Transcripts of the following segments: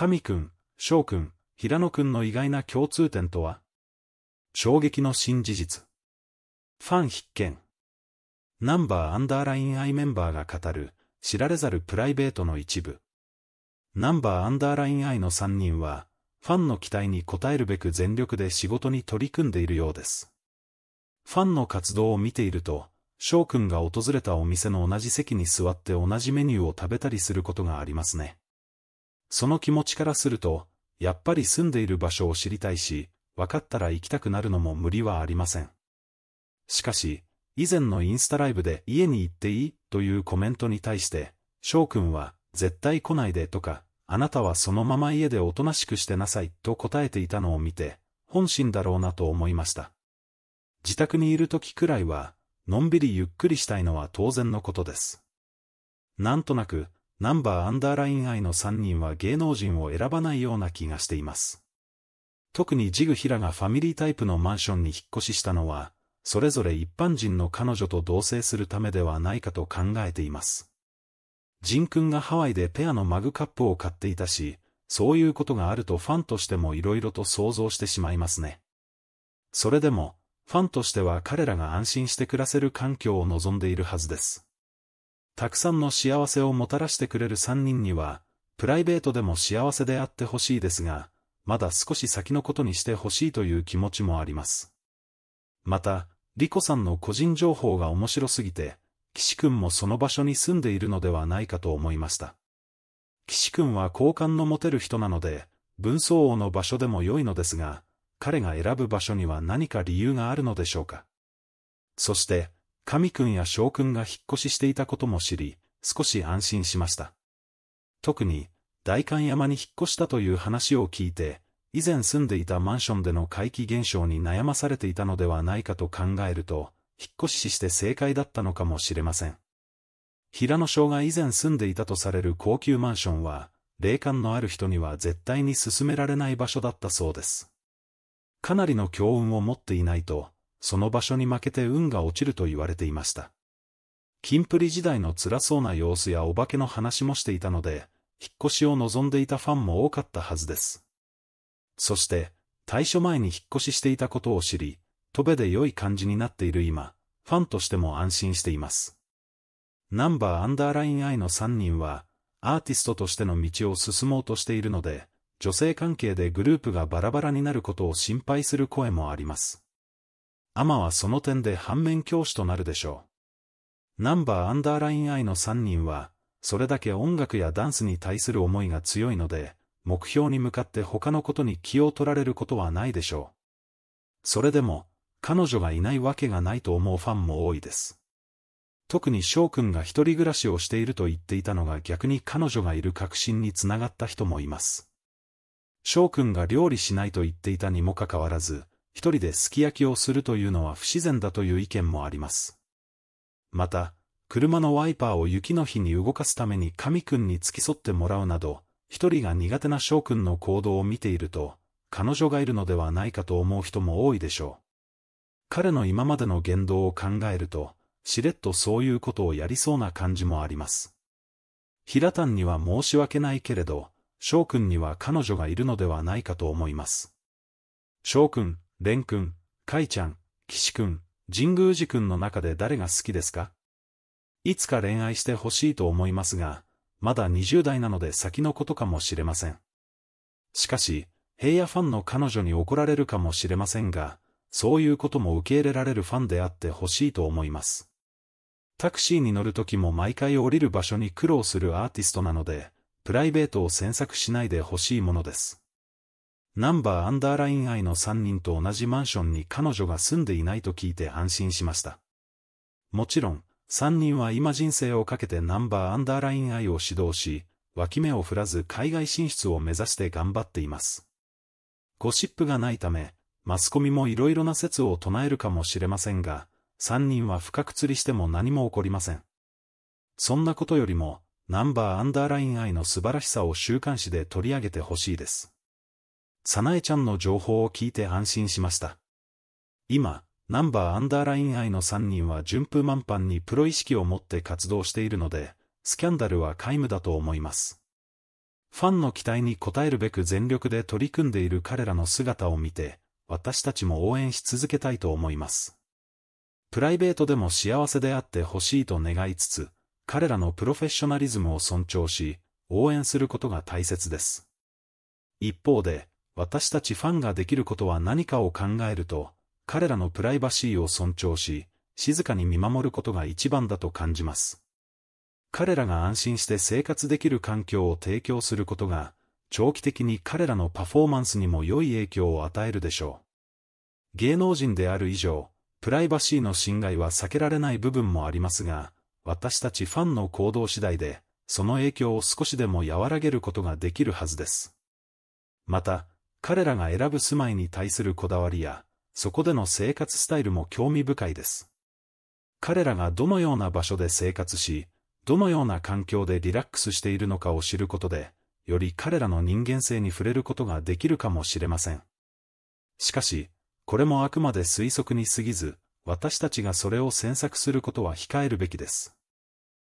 神くん、翔くん、平野くんの意外な共通点とは衝撃の新事実。ファン必見。ナンバーアンダーラインアイメンバーが語る、知られざるプライベートの一部。ナンバーアンダーラインアイの3人は、ファンの期待に応えるべく全力で仕事に取り組んでいるようです。ファンの活動を見ていると、翔くんが訪れたお店の同じ席に座って同じメニューを食べたりすることがありますね。その気持ちからすると、やっぱり住んでいる場所を知りたいし、分かったら行きたくなるのも無理はありません。しかし、以前のインスタライブで家に行っていいというコメントに対して、翔くんは、絶対来ないでとか、あなたはそのまま家でおとなしくしてなさいと答えていたのを見て、本心だろうなと思いました。自宅にいる時くらいは、のんびりゆっくりしたいのは当然のことです。なんとなく、ナンバーアンダーライン愛の3人は芸能人を選ばないような気がしています。特にジグヒラがファミリータイプのマンションに引っ越ししたのは、それぞれ一般人の彼女と同棲するためではないかと考えています。ジン君がハワイでペアのマグカップを買っていたし、そういうことがあるとファンとしてもいろいろと想像してしまいますね。それでも、ファンとしては彼らが安心して暮らせる環境を望んでいるはずです。たくさんの幸せをもたらしてくれる三人には、プライベートでも幸せであってほしいですが、まだ少し先のことにしてほしいという気持ちもあります。また、リコさんの個人情報が面白すぎて、岸くんもその場所に住んでいるのではないかと思いました。岸くんは好感の持てる人なので、文相王の場所でも良いのですが、彼が選ぶ場所には何か理由があるのでしょうか。そして、神君や翔君が引っ越ししていたことも知り、少し安心しました。特に、代官山に引っ越したという話を聞いて、以前住んでいたマンションでの怪奇現象に悩まされていたのではないかと考えると、引っ越しして正解だったのかもしれません。平野翔が以前住んでいたとされる高級マンションは、霊感のある人には絶対に勧められない場所だったそうです。かなりの強運を持っていないと、その場所に負けて運が落ちると言われていました。キンプリ時代の辛そうな様子やお化けの話もしていたので、引っ越しを望んでいたファンも多かったはずです。そして、退所前に引っ越ししていたことを知り、戸べで良い感じになっている今、ファンとしても安心しています。ナンバーアンダーライン I の3人は、アーティストとしての道を進もうとしているので、女性関係でグループがバラバラになることを心配する声もあります。アマはその点で反面教師となるでしょう。ナンバーアンダーライン I の3人は、それだけ音楽やダンスに対する思いが強いので、目標に向かって他のことに気を取られることはないでしょう。それでも、彼女がいないわけがないと思うファンも多いです。特に翔くんが一人暮らしをしていると言っていたのが逆に彼女がいる確信につながった人もいます。翔くんが料理しないと言っていたにもかかわらず、人ですき焼きをするというのは不自然だという意見もあります。また、車のワイパーを雪の日に動かすために神くんに付き添ってもらうなど、一人が苦手な翔くんの行動を見ていると、彼女がいるのではないかと思う人も多いでしょう。彼の今までの言動を考えると、しれっとそういうことをやりそうな感じもあります。平んには申し訳ないけれど、翔くんには彼女がいるのではないかと思います。翔くん、蓮くん、かいちゃん、岸くん、神宮寺くんの中で誰が好きですかいつか恋愛してほしいと思いますが、まだ20代なので先のことかもしれません。しかし、平野ファンの彼女に怒られるかもしれませんが、そういうことも受け入れられるファンであってほしいと思います。タクシーに乗るときも毎回降りる場所に苦労するアーティストなので、プライベートを詮索しないでほしいものです。ナンバーアンダーライン愛の3人と同じマンションに彼女が住んでいないと聞いて安心しました。もちろん、3人は今人生をかけてナンバーアンダーライン愛を指導し、脇目を振らず海外進出を目指して頑張っています。ゴシップがないため、マスコミも色々な説を唱えるかもしれませんが、3人は深く釣りしても何も起こりません。そんなことよりも、ナンバーアンダーライン愛の素晴らしさを週刊誌で取り上げてほしいです。さなえちゃんの情報を聞いて安心しました。今、ナンバーアンダーライン愛の3人は順風満帆にプロ意識を持って活動しているので、スキャンダルは皆無だと思います。ファンの期待に応えるべく全力で取り組んでいる彼らの姿を見て、私たちも応援し続けたいと思います。プライベートでも幸せであってほしいと願いつつ、彼らのプロフェッショナリズムを尊重し、応援することが大切です。一方で、私たちファンができることは何かを考えると、彼らのプライバシーを尊重し、静かに見守ることが一番だと感じます。彼らが安心して生活できる環境を提供することが、長期的に彼らのパフォーマンスにも良い影響を与えるでしょう。芸能人である以上、プライバシーの侵害は避けられない部分もありますが、私たちファンの行動次第で、その影響を少しでも和らげることができるはずです。また、彼らが選ぶ住まいに対するこだわりや、そこでの生活スタイルも興味深いです。彼らがどのような場所で生活し、どのような環境でリラックスしているのかを知ることで、より彼らの人間性に触れることができるかもしれません。しかし、これもあくまで推測に過ぎず、私たちがそれを詮索することは控えるべきです。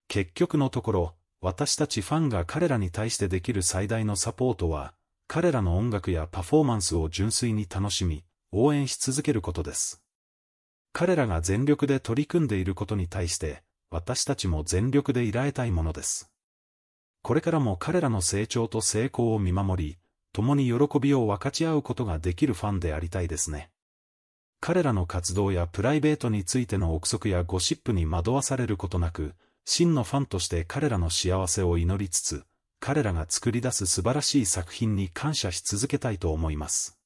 結局のところ、私たちファンが彼らに対してできる最大のサポートは、彼らの音楽やパフォーマンスを純粋に楽しみ、応援し続けることです。彼らが全力で取り組んでいることに対して、私たちも全力でいられたいものです。これからも彼らの成長と成功を見守り、共に喜びを分かち合うことができるファンでありたいですね。彼らの活動やプライベートについての憶測やゴシップに惑わされることなく、真のファンとして彼らの幸せを祈りつつ、彼らが作り出す素晴らしい作品に感謝し続けたいと思います。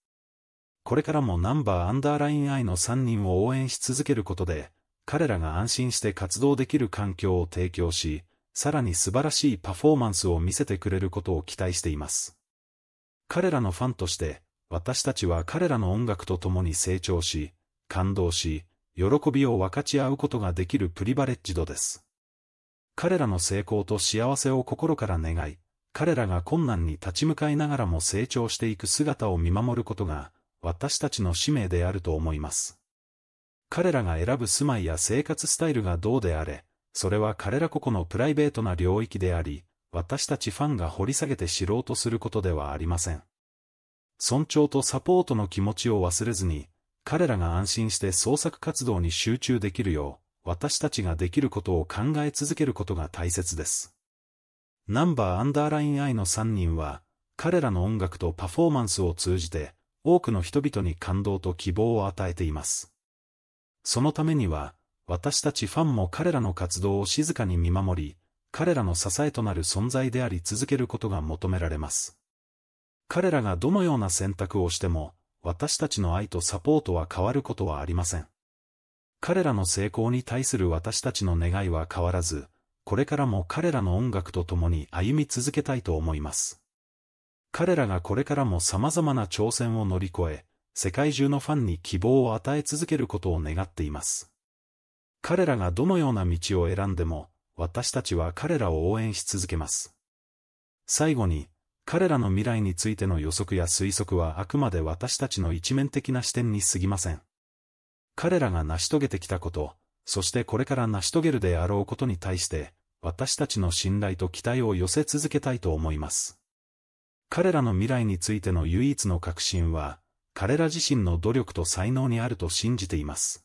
これからもナンバーアンダーライン I の3人を応援し続けることで、彼らが安心して活動できる環境を提供し、さらに素晴らしいパフォーマンスを見せてくれることを期待しています。彼らのファンとして、私たちは彼らの音楽と共に成長し、感動し、喜びを分かち合うことができるプリバレッジドです。彼らの成功と幸せを心から願い、彼らが困難に立ち向かいながらも成長していく姿を見守ることが、私たちの使命であると思います。彼らが選ぶ住まいや生活スタイルがどうであれ、それは彼ら個々のプライベートな領域であり、私たちファンが掘り下げて知ろうとすることではありません。尊重とサポートの気持ちを忘れずに、彼らが安心して創作活動に集中できるよう、私たちができることを考え続けることが大切です。ナンバーアンダーライン I の3人は、彼らの音楽とパフォーマンスを通じて、多くの人々に感動と希望を与えています。そのためには、私たちファンも彼らの活動を静かに見守り、彼らの支えとなる存在であり続けることが求められます。彼らがどのような選択をしても、私たちの愛とサポートは変わることはありません。彼らの成功に対する私たちの願いは変わらず、これからも彼らの音楽と共に歩み続けたいと思います。彼らがこれからも様々な挑戦を乗り越え、世界中のファンに希望を与え続けることを願っています。彼らがどのような道を選んでも、私たちは彼らを応援し続けます。最後に、彼らの未来についての予測や推測はあくまで私たちの一面的な視点に過ぎません。彼らが成し遂げてきたこと、そしてこれから成し遂げるであろうことに対して、私たちの信頼と期待を寄せ続けたいと思います。彼らの未来についての唯一の確信は、彼ら自身の努力と才能にあると信じています。